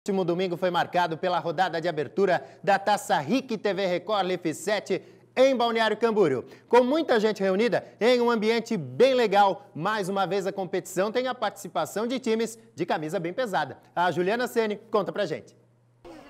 O último domingo foi marcado pela rodada de abertura da Taça RIC TV Record LF7 em Balneário Camboriú. Com muita gente reunida em um ambiente bem legal, mais uma vez a competição tem a participação de times de camisa bem pesada. A Juliana Sene conta pra gente.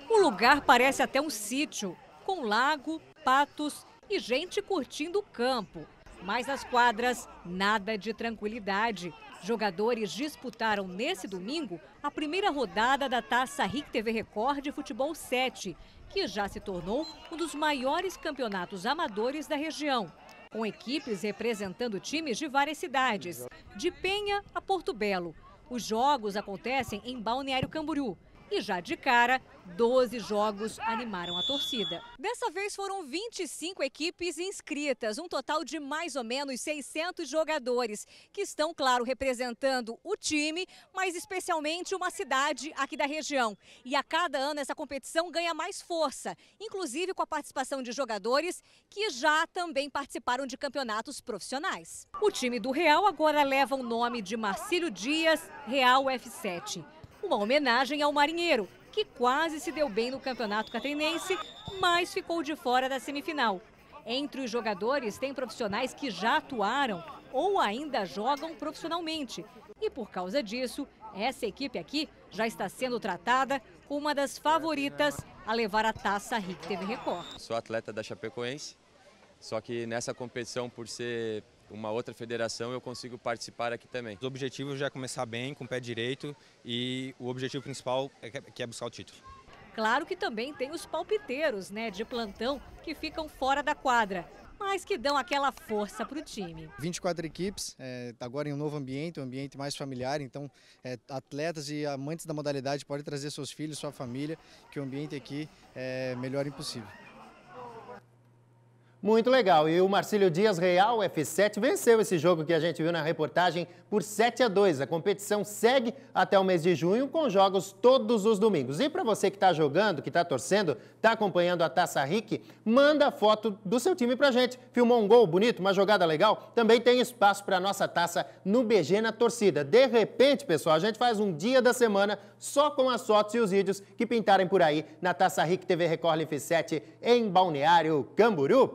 O lugar parece até um sítio, com lago, patos e gente curtindo o campo. Mas nas quadras, nada de tranquilidade. Jogadores disputaram nesse domingo a primeira rodada da Taça RIC TV Record de Futebol 7, que já se tornou um dos maiores campeonatos amadores da região, com equipes representando times de várias cidades, de Penha a Porto Belo. Os jogos acontecem em Balneário Camboriú, e já de cara, 12 jogos animaram a torcida. Dessa vez foram 25 equipes inscritas, um total de mais ou menos 600 jogadores, que estão, claro, representando o time, mas especialmente uma cidade aqui da região. E a cada ano essa competição ganha mais força, inclusive com a participação de jogadores que já também participaram de campeonatos profissionais. O time do Real agora leva o nome de Marcílio Dias, Real F7 uma homenagem ao marinheiro, que quase se deu bem no Campeonato Catarinense, mas ficou de fora da semifinal. Entre os jogadores, tem profissionais que já atuaram ou ainda jogam profissionalmente. E por causa disso, essa equipe aqui já está sendo tratada como uma das favoritas a levar a taça RIC TV Record. Sou atleta da Chapecoense, só que nessa competição, por ser uma outra federação, eu consigo participar aqui também. O objetivo já é começar bem, com o pé direito, e o objetivo principal é que é buscar o título. Claro que também tem os palpiteiros, né, de plantão, que ficam fora da quadra, mas que dão aquela força para o time. 24 equipes, é, tá agora em um novo ambiente, um ambiente mais familiar, então é, atletas e amantes da modalidade podem trazer seus filhos, sua família, que o ambiente aqui é melhor impossível. Muito legal. E o Marcílio Dias Real, F7, venceu esse jogo que a gente viu na reportagem por 7 a 2. A competição segue até o mês de junho com jogos todos os domingos. E para você que está jogando, que está torcendo, está acompanhando a Taça Rick, manda foto do seu time para gente. Filmou um gol bonito, uma jogada legal? Também tem espaço para nossa taça no BG na torcida. De repente, pessoal, a gente faz um dia da semana só com as fotos e os vídeos que pintarem por aí na Taça Rick TV Record F7 em Balneário Camboriú.